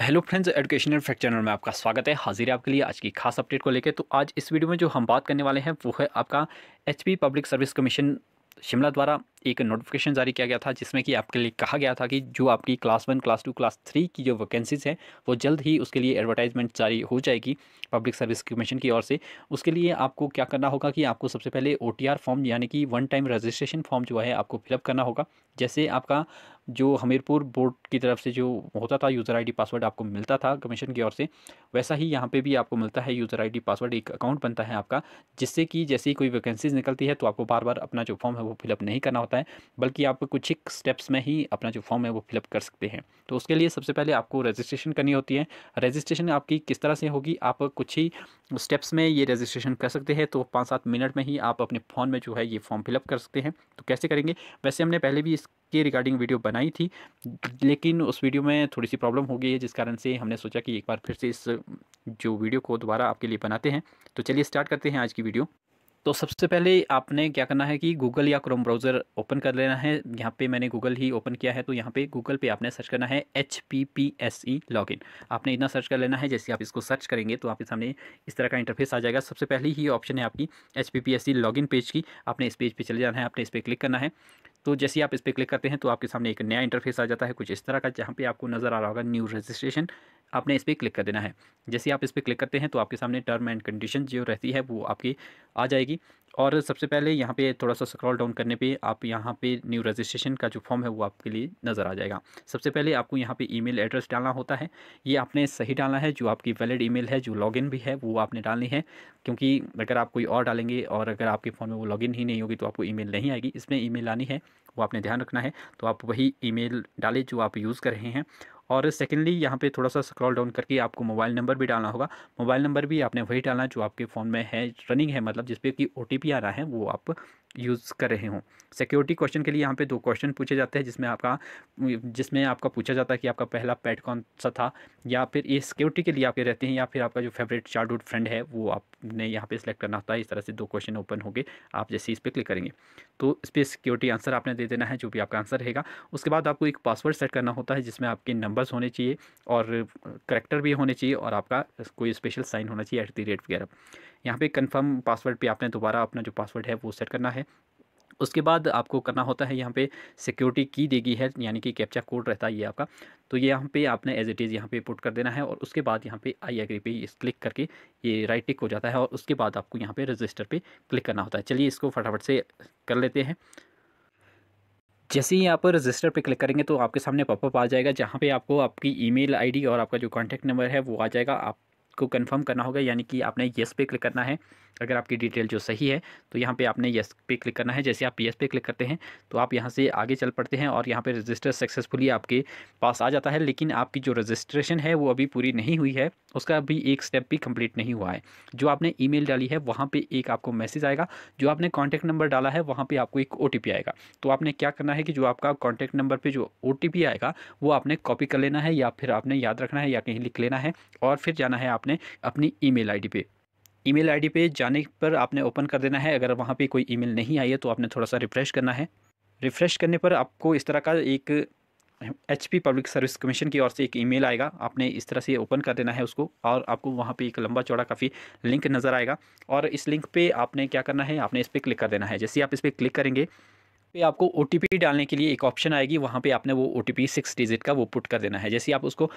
hello friends educational fact channel में आपका स्वागत है हाजिर है आपके लिए आज की खास अपडेट को लेकर तो आज इस वीडियो में जो हम बात करने वाले हैं वो है आपका HP public service commission Shimla द्वारा एक नोटिफिकेशन जारी किया गया था जिसमें कि आपके लिए कहा गया था कि जो आपकी class one class two class three की जो वैकेंसीज हैं वो जल्द ही उसके लिए एडवर्टाइजमेंट जारी हो जाएगी पब्लिक सर्विस कमीशन की ओर से उसके लिए आपको क्या करना होगा कि आपको सबसे पहले ओ फॉर्म यानी कि वन टाइम रजिस्ट्रेशन फॉर्म जो है आपको फिलअप करना होगा जैसे आपका जो हमीरपुर बोर्ड की तरफ से जो होता था यूज़र आईडी पासवर्ड आपको मिलता था कमीशन की ओर से वैसा ही यहाँ पे भी आपको मिलता है यूज़र आईडी पासवर्ड एक अकाउंट बनता है आपका जिससे कि जैसे ही कोई वैकेंसीज निकलती है तो आपको बार बार अपना जो फॉर्म है वो फिलअप नहीं करना होता है बल्कि आप कुछ एक स्टेप्स में ही अपना जो फॉर्म है वो फिलअप कर सकते हैं तो उसके लिए सबसे पहले आपको रजिस्ट्रेशन करनी होती है रजिस्ट्रेशन आपकी किस तरह से होगी आप कुछ ही स्टेप्स में ये रजिस्ट्रेशन कर सकते हैं तो पाँच सात मिनट में ही आप अपने फ़ोन में जो है ये फॉर्म फिलअप कर सकते हैं तो कैसे करेंगे वैसे हमने पहले भी इस के रिगार्डिंग वीडियो बनाई थी लेकिन उस वीडियो में थोड़ी सी प्रॉब्लम हो गई है जिस कारण से हमने सोचा कि एक बार फिर से इस जो वीडियो को दोबारा आपके लिए बनाते हैं तो चलिए स्टार्ट करते हैं आज की वीडियो तो सबसे पहले आपने क्या करना है कि गूगल या क्रोम ब्राउज़र ओपन कर लेना है यहाँ पे मैंने गूगल ही ओपन किया है तो यहाँ पे गूगल पे आपने सर्च करना है H P P S E log in आपने इतना सर्च कर लेना है जैसे आप इसको सर्च करेंगे तो आपके सामने इस तरह का इंटरफेस आ जाएगा सबसे पहले ही ऑप्शन है आपकी H P P S E log in page की आपने इस पेज पर पे चले जाना है आपने इस पर क्लिक करना है तो जैसे आप इस पर क्लिक करते हैं तो आपके सामने एक नया इंटरफेस आ जाता है कुछ इस तरह का जहाँ पे आपको नज़र आ रहा होगा न्यू रजिस्ट्रेशन आपने इस पर क्लिक कर देना है जैसे आप इस पर क्लिक करते हैं तो आपके सामने टर्म एंड कंडीशन जो रहती है वो आपकी आ जाएगी और सबसे पहले यहाँ पे थोड़ा सा स्क्रॉल डाउन करने पे आप यहाँ पे न्यू रजिस्ट्रेशन का जो फॉर्म है वो आपके लिए नज़र आ जाएगा सबसे पहले आपको यहाँ पे ईमेल एड्रेस डालना होता है ये आपने सही डालना है जो आपकी वैलिड ईमेल है जो लॉगिन भी है वो आपने डालनी है क्योंकि अगर आप कोई और डालेंगे और अगर आपके फ़ोन में वो लॉगिन ही नहीं होगी तो आपको ई नहीं आएगी इसमें ई आनी है वो आपने ध्यान रखना है तो आप वही ई डालें जो आप यूज़ कर रहे हैं और सेकेंडली यहाँ पे थोड़ा सा स्क्रॉल डाउन करके आपको मोबाइल नंबर भी डालना होगा मोबाइल नंबर भी आपने वही डालना जो आपके फ़ोन में है रनिंग है मतलब जिसपे कि ओ आ रहा है वो आप यूज़ कर रहे हो सिक्योरिटी क्वेश्चन के लिए यहाँ पे दो क्वेश्चन पूछे जाते हैं जिसमें आपका जिसमें आपका पूछा जाता है कि आपका पहला पैट कौन सा था या फिर ये सिक्योरिटी के लिए आपके रहते हैं या फिर आपका जो फेवरेट चाइल्ड फ्रेंड है वो आप ने यहाँ पे सिलेक्ट करना होता है इस तरह से दो क्वेश्चन ओपन होंगे आप जैसे इस पर क्लिक करेंगे तो इस पर सिक्योरिटी आंसर आपने दे देना है जो भी आपका आंसर रहेगा उसके बाद आपको एक पासवर्ड सेट करना होता है जिसमें आपके नंबर्स होने चाहिए और करेक्टर भी होने चाहिए और आपका कोई स्पेशल साइन होना चाहिए एट रेट वगैरह यहाँ पे कन्फर्म पासवर्ड पर आपने दोबारा अपना जो पासवर्ड है वो सेट करना है उसके बाद आपको करना होता है यहाँ पे सिक्योरिटी की देगी है यानी कि कैप्चा कोड रहता है ये आपका तो ये यहाँ पे आपने एज इट इज़ यहाँ पे पुट कर देना है और उसके बाद यहाँ पे आई एग्री पे इस क्लिक करके ये राइट टिक हो जाता है और उसके बाद आपको यहाँ पे रजिस्टर पे क्लिक करना होता है चलिए इसको फटाफट से कर लेते हैं जैसे ही आप रजिस्टर पे क्लिक करेंगे तो आपके सामने पॉपअप आ जाएगा जहाँ पे आपको आपकी ईमेल आईडी और आपका जो कॉन्टैक्ट नंबर है वो आ जाएगा आपको कंफर्म करना होगा यानी कि आपने येस पे क्लिक करना है अगर आपकी डिटेल जो सही है तो यहाँ पे आपने येस पे क्लिक करना है जैसे आप यस पे क्लिक करते हैं तो आप यहाँ से आगे चल पड़ते हैं और यहाँ पे रजिस्टर सक्सेसफुली आपके पास आ जाता है लेकिन आपकी जो रजिस्ट्रेशन है वो अभी पूरी नहीं हुई है उसका अभी एक स्टेप भी कंप्लीट नहीं हुआ है जो आपने ई डाली है वहाँ पर एक आपको मैसेज आएगा जो आपने कॉन्टैक्ट नंबर डाला है वहाँ पर आपको एक ओ आएगा तो आपने क्या करना है कि जो आपका कॉन्टैक्ट नंबर पर जो ओ आएगा वो आपने कॉपी कर लेना है या फिर आपने याद रखना है या कहीं लिख लेना है और फिर जाना है आपने अपनी ई मेल पे ईमेल आईडी पे जाने पर आपने ओपन कर देना है अगर वहाँ पे कोई ईमेल नहीं आई है तो आपने थोड़ा सा रिफ़्रेश करना है रिफ़्रेश करने पर आपको इस तरह का एक एच पब्लिक सर्विस कमीशन की ओर से एक ईमेल आएगा आपने इस तरह से ओपन कर देना है उसको और आपको वहाँ पे एक लंबा चौड़ा काफ़ी लिंक नज़र आएगा और इस लिंक पे आपने क्या करना है आपने इस पर क्लिक कर देना है जैसे आप इस पर क्लिक करेंगे पे आपको ओ डालने के लिए एक ऑप्शन आएगी वहाँ पे आपने वो ओ टी सिक्स डिजिट का वो पुट कर देना है जैसे आप उसको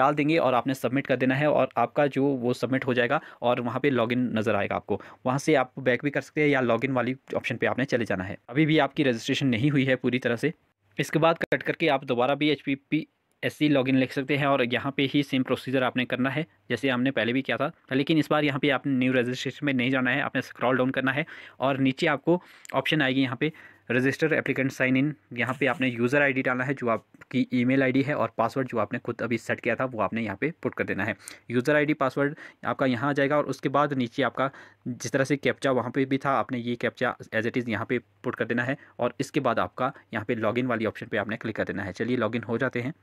डाल देंगे और आपने सबमिट कर देना है और आपका जो वो सबमिट हो जाएगा और वहाँ पे लॉगिन नज़र आएगा आपको वहाँ से आप बैक भी कर सकते हैं या लॉगिन वाली ऑप्शन पे आपने चले जाना है अभी भी आपकी रजिस्ट्रेशन नहीं हुई है पूरी तरह से इसके बाद कट करके आप दोबारा भी H P P S C login लिख सकते हैं और यहाँ पे ही सेम प्रोसीजर आपने करना है जैसे हमने पहले भी किया था लेकिन इस बार यहाँ पे आपने न्यू रजिस्ट्रेशन में नहीं जाना है आपने स्क्रॉल डाउन करना है और नीचे आपको ऑप्शन आएगी यहाँ पे रजिस्टर एप्लीकेंट साइन इन यहाँ पे आपने यूज़र आईडी डालना है जो आपकी ईमेल आईडी है और पासवर्ड जो आपने खुद अभी सेट किया था वो आपने यहाँ पे पुट कर देना है यूज़र आईडी पासवर्ड आपका यहाँ आ जाएगा और उसके बाद नीचे आपका जिस तरह से कैप्चा वहाँ पे भी था आपने ये कैप्चा एज इट इज़ यहाँ पे पुट कर देना है और इसके बाद आपका यहाँ पे लॉगिन वाली ऑप्शन पे आपने क्लिक कर देना है चलिए लॉगिन हो जाते हैं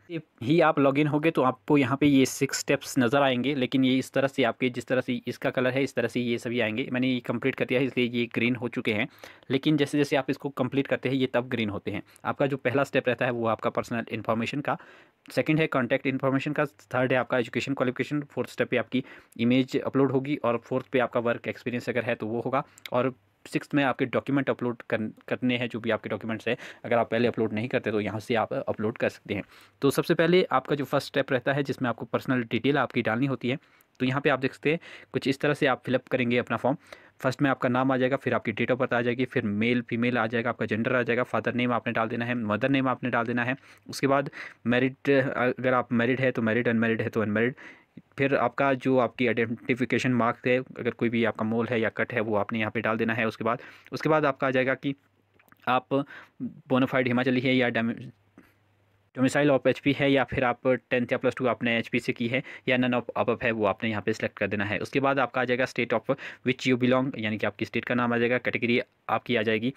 ही आप लॉगिन हो गए तो आपको यहाँ पे ये सिक्स स्टेप्स नज़र आएंगे लेकिन ये इस तरह से आपके जिस तरह से इसका कलर है इस तरह से ये सभी आएंगे मैंने ये कम्प्लीट कर दिया है इसलिए ये ग्रीन हो चुके हैं लेकिन जैसे जैसे आप इसको कंप्लीट करते हैं ये तब ग्रीन होते हैं आपका जो पहला स्टेप रहता है वो आपका पर्सनल इन्फॉर्मेशन का सेकंड है कॉन्टैक्ट इन्फॉर्मेशन का थर्ड है आपका एजुकेशन क्वालिफिकेशन फोर्थ स्टेप पे आपकी इमेज अपलोड होगी और फोर्थ पे आपका वर्क एक्सपीरियंस अगर है तो वो होगा और सिक्स में आपके डॉक्यूमेंट अपलोड करने हैं जो भी आपके डॉक्यूमेंट्स हैं अगर आप पहले अपलोड नहीं करते तो यहाँ से आप अपलोड कर सकते हैं तो सबसे पहले आपका जो फर्स्ट स्टेप रहता है जिसमें आपको पर्सनल डिटेल आपकी डालनी होती है तो यहाँ पे आप देख सकते हैं कुछ इस तरह से आप फिलअप करेंगे अपना फॉर्म फर्स्ट में आपका नाम आ जाएगा फिर आपकी डेट ऑफ बर्थ आ जाएगी फिर मेल फीमेल आ जाएगा आपका जेंडर आ जाएगा फादर नेम आपने डाल देना है मदर नेम आपने डाल देना है उसके बाद मैरिड अगर आप मैरिड है तो मैरिड अनमेरिड है तो अनमेरिड फिर आपका जो आपकी आइडेंटिफिकेशन मार्क्स है अगर कोई भी आपका मोल है या कट है वो आपने यहाँ पे डाल देना है उसके बाद उसके बाद आपका आ जाएगा कि आप बोनाफाइड हिमाचली है या डोमिसाइल ऑफ एच है या फिर आप टेंथ या प्लस टू आपने एच से की है या नन ऑफ अब है वो आपने यहाँ पे सेलेक्ट कर देना है उसके बाद आपका आ जाएगा state of which you belong यानी कि आपकी स्टेट का नाम आ जाएगा कैटेगरी आपकी आ जाएगी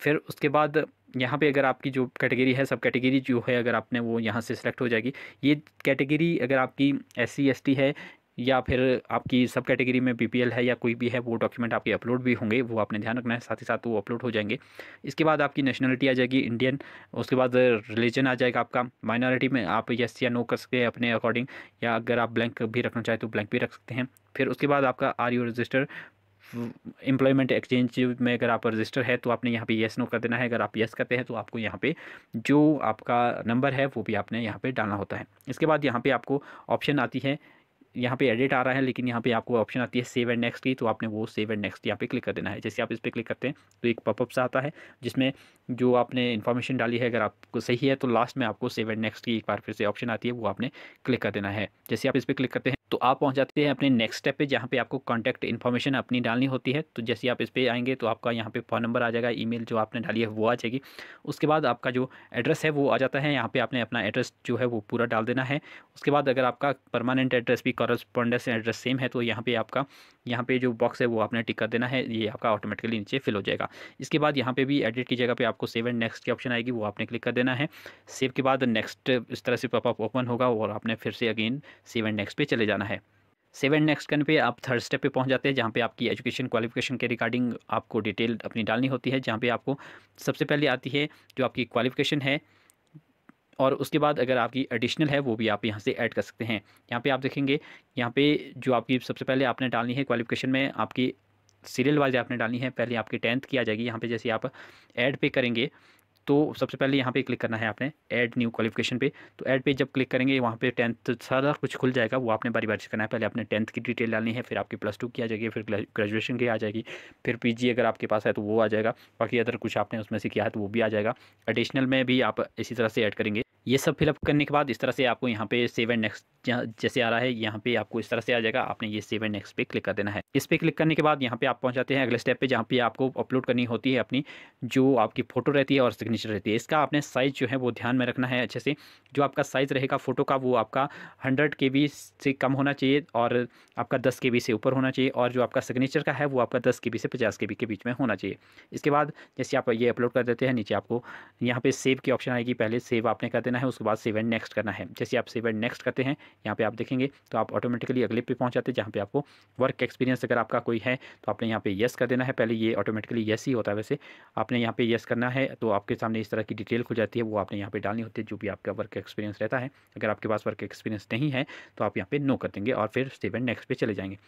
फिर उसके बाद यहाँ पे अगर आपकी जो कैटेगरी है सब कैटेगरी जो है अगर आपने वो यहाँ से सिलेक्ट हो जाएगी ये कैटेगरी अगर आपकी एस सी है या फिर आपकी सब कैटेगरी में पीपीएल है या कोई भी है वो डॉक्यूमेंट आपके अपलोड भी होंगे वो आपने ध्यान रखना है साथ ही साथ वो अपलोड हो जाएंगे इसके बाद आपकी नेशनलिटी आ जाएगी इंडियन उसके बाद रिलीजन आ जाएगा आपका माइनॉरिटी में आप येस या नो कर सकते हैं अपने अकॉर्डिंग या अगर आप ब्लैंक भी रखना चाहें तो ब्लैंक भी रख सकते हैं फिर उसके बाद आपका are you register employment exchange में अगर आप रजिस्टर है तो आपने यहाँ पे येस नो कर देना है अगर आप येस करते हैं तो आपको यहाँ पे जो आपका नंबर है वो भी आपने यहाँ पे डालना होता है इसके बाद यहाँ पे आपको ऑप्शन आती है यहाँ पे एडिट आ रहा है लेकिन यहाँ पे आपको ऑप्शन आती है सेव एंड नेक्स्ट की तो आपने वो सेव एंड नेक्स्ट यहाँ पे क्लिक कर देना है जैसे आप इस पर क्लिक करते हैं तो एक पॉपअप सा आता है जिसमें जो आपने इन्फॉर्मेशन डाली है अगर आपको सही है तो लास्ट में आपको सेव एंड नेक्स्ट की एक बार फिर से ऑप्शन आती है वो आपने क्लिक कर देना है जैसे आप इस पर क्लिक करते हैं तो आप पहुंच जाते हैं अपने नेक्स्ट स्टेप पे जहाँ पे आपको कॉन्टैक्ट इन्फॉर्मेशन अपनी डालनी होती है तो जैसे आप इस पर आएंगे तो आपका यहाँ पे फ़ोन नंबर आ जाएगा ईमेल जो आपने डाली है वो आ जाएगी उसके बाद आपका जो एड्रेस है वो आ जाता है यहाँ पर आपने अपना एड्रेस जो है वो पूरा डाल देना है उसके बाद अगर आपका परमानेंट एड्रेस भी कॉरस्पॉन्डेंस एड्रेस सेम है तो यहाँ पर आपका यहाँ पर जो बॉक्स है वो आपने टिक कर देना है ये आपका ऑटोमेटिकली नीचे फिल हो जाएगा इसके बाद यहाँ पर भी एडिट की जगह पे आपको सेव एंड नेक्स्ट की ऑप्शन आएगी वो आपने क्लिक कर देना है सेव के बाद नेक्स्ट इस तरह से पॉपअप ओपन होगा और आपने फिर से अगेन सेव एंड नेक्स्ट पे चले जाना जाना है सेवन नेक्स्ट करने पे आप थर्ड स्टेप पे पहुंच जाते हैं जहाँ पे आपकी एजुकेशन क्वालिफिकेशन के रिगार्डिंग आपको डिटेल अपनी डालनी होती है जहाँ पे आपको सबसे पहले आती है जो आपकी क्वालिफिकेशन है और उसके बाद अगर आपकी एडिशनल है वो भी आप यहाँ से ऐड कर सकते हैं यहाँ पे आप देखेंगे यहाँ पे जो आपकी सबसे पहले आपने डालनी है क्वालिफिकेशन में आपकी सीरियल वाइज आपने डालनी है पहले आपकी टेंथ की आ जाएगी यहाँ पे जैसे आप ऐड पे करेंगे तो सबसे पहले यहाँ पे क्लिक करना है आपने ऐड न्यू क्वालिफिकेशन पे तो ऐड पे जब क्लिक करेंगे वहाँ पे टेंथ सारा कुछ खुल जाएगा वो आपने बारी बारी से करना है पहले आपने टेंथ की डिटेल डालनी है फिर आपकी प्लस टू की आ जाएगी फिर ग्रेजुएशन की आ जाएगी फिर पीजी अगर आपके पास है तो वो आ जाएगा बाकी अदर कुछ आपने उसमें से किया है तो वो भी आ जाएगा एडिशनल में भी आप इसी तरह से ऐड करेंगे ये सब फिलअप करने के बाद इस तरह से आपको यहाँ पे सेव एंड नेक्स्ट जैसे आ रहा है यहाँ पे आपको इस तरह से आ जाएगा आपने ये सेवन नेक्स्ट पे क्लिक कर देना है इस पर क्लिक करने के बाद यहाँ पे आप पहुँच जाते हैं अगले स्टेप पे जहाँ पे आपको अपलोड करनी होती है अपनी जो आपकी फ़ोटो रहती है और सिग्नेचर रहती है इसका आपने साइज़ जो है वो ध्यान में रखना है अच्छे से जो आपका साइज़ रहेगा फ़ोटो का वो आपका हंड्रेड के से कम होना चाहिए और आपका दस के से ऊपर होना चाहिए और जो आपका सिग्नेचर का है वो आपका दस के से पचास के के बीच में होना चाहिए इसके बाद जैसे आप ये अपलोड कर देते हैं नीचे आपको यहाँ पे सेव की ऑप्शन आएगी पहले सेव आपने कर देना है उसके बाद सेव एंड नेक्स्ट करना है जैसे आप सेव एंड नेक्स्ट करते हैं यहाँ पे आप देखेंगे तो आप ऑटोमेटिकली अगले पे पहुँच जाते हैं जहाँ पे आपको वर्क एक्सपीरियंस अगर आपका कोई है तो आपने यहाँ पे येस कर देना है पहले ये ऑटोमेटिकली येस ही होता है वैसे आपने यहाँ पे येस करना है तो आपके सामने इस तरह की डिटेल खुल जाती है वो आपने यहाँ पे डालनी होती है जो भी आपका वर्क एक्सपीरियंस रहता है अगर आपके पास वर्क एक्सपीरियंस नहीं है तो आप यहाँ पर नो कर देंगे और फिर स्टेप एंड नेक्स्ट पे चले जाएंगे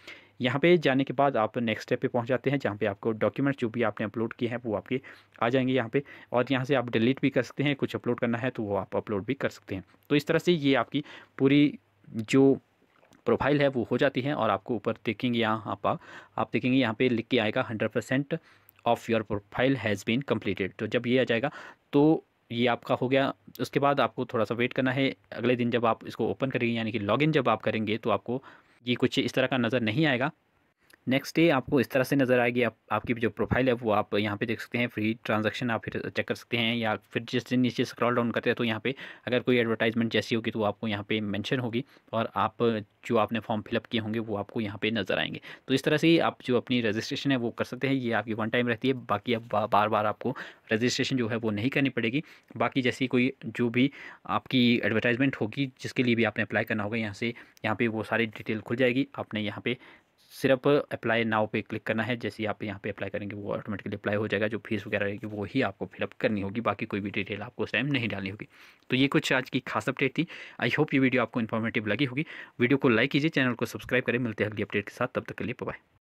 यहाँ पे जाने के बाद आप नेक्स्ट स्टेप पे पहुँच जाते हैं जहाँ पे आपको डॉक्यूमेंट्स जो भी आपने अपलोड किए हैं वो आपके आ जाएंगे यहाँ पे और यहाँ से आप डिलीट भी कर सकते हैं कुछ अपलोड करना है तो वो आप अपलोड भी कर सकते हैं तो इस तरह से ये आपकी पूरी जो प्रोफाइल है वो हो जाती है और आपको ऊपर देखेंगे यहाँ आप आप देखेंगे यहाँ पे लिख के आएगा hundred percent of your profile has been completed तो जब ये आ जाएगा तो ये आपका हो गया उसके बाद आपको थोड़ा सा वेट करना है अगले दिन जब आप इसको ओपन करेंगे यानी कि लॉगिन जब आप करेंगे तो आपको ये कुछ इस तरह का नज़र नहीं आएगा नेक्स्ट डे आपको इस तरह से नज़र आएगी आप, आपकी जो प्रोफाइल है वो आप यहाँ पे देख सकते हैं फ्री ट्रांजैक्शन आप फिर चेक कर सकते हैं या फिर जिस दिन नीचे स्क्रॉल डाउन करते हैं तो यहाँ पे अगर कोई एडवर्टाइजमेंट जैसी होगी तो आपको यहाँ पे मेंशन होगी और आप जो आपने फॉर्म फिलअप किए होंगे वो आपको यहाँ पर नज़र आएंगे तो इस तरह से आप जो अपनी रजिस्ट्रेशन है वो कर सकते हैं ये आपकी वन टाइम रहती है बाकी अब बा, बार बार आपको रजिस्ट्रेशन जो है वो नहीं करनी पड़ेगी बाकी जैसी कोई जो भी आपकी एडवर्टाइजमेंट होगी जिसके लिए भी आपने अप्लाई करना होगा यहाँ से यहाँ पे वो सारी डिटेल खुल जाएगी आपने यहाँ पे सिर्फ अप्लाई नाव पे क्लिक करना है जैसे आप यहाँ पे अप्लाई करेंगे वो ऑटोमेटिकली अप्लाई हो जाएगा जो फीस वगैरह रहेगी वो ही आपको फिलअप करनी होगी बाकी कोई भी डिटेल आपको उस टाइम नहीं डालनी होगी तो ये कुछ आज की खास अपडेट थी आई होप ये वीडियो आपको इन्फॉर्मेटिव लगी होगी वीडियो को लाइक कीजिए चैनल को सब्सक्राइब करें मिलते हैं अगली अपडेट के साथ तब तक के लिए बाय